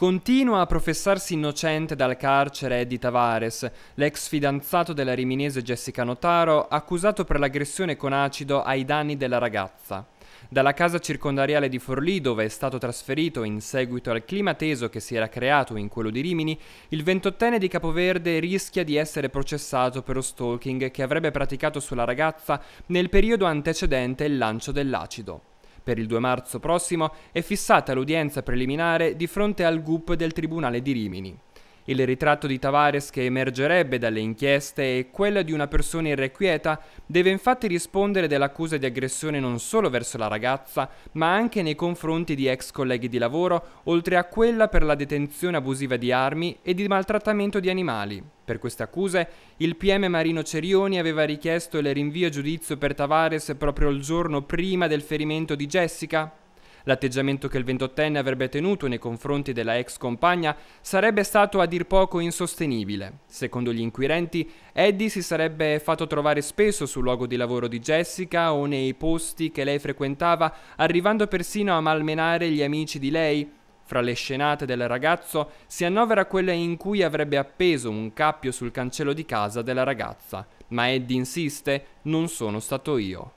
Continua a professarsi innocente dal carcere Eddie Tavares, l'ex fidanzato della riminese Jessica Notaro, accusato per l'aggressione con acido ai danni della ragazza. Dalla casa circondariale di Forlì, dove è stato trasferito in seguito al clima teso che si era creato in quello di Rimini, il ventottenne di Capoverde rischia di essere processato per lo stalking che avrebbe praticato sulla ragazza nel periodo antecedente il lancio dell'acido. Per il 2 marzo prossimo è fissata l'udienza preliminare di fronte al GUP del Tribunale di Rimini. Il ritratto di Tavares che emergerebbe dalle inchieste è quello di una persona irrequieta deve infatti rispondere dell'accusa di aggressione non solo verso la ragazza, ma anche nei confronti di ex colleghi di lavoro, oltre a quella per la detenzione abusiva di armi e di maltrattamento di animali. Per queste accuse, il PM Marino Cerioni aveva richiesto il rinvio a giudizio per Tavares proprio il giorno prima del ferimento di Jessica, L'atteggiamento che il ventottenne avrebbe tenuto nei confronti della ex compagna sarebbe stato a dir poco insostenibile. Secondo gli inquirenti, Eddie si sarebbe fatto trovare spesso sul luogo di lavoro di Jessica o nei posti che lei frequentava, arrivando persino a malmenare gli amici di lei, fra le scenate del ragazzo si annovera quella in cui avrebbe appeso un cappio sul cancello di casa della ragazza, ma Eddie insiste: Non sono stato io.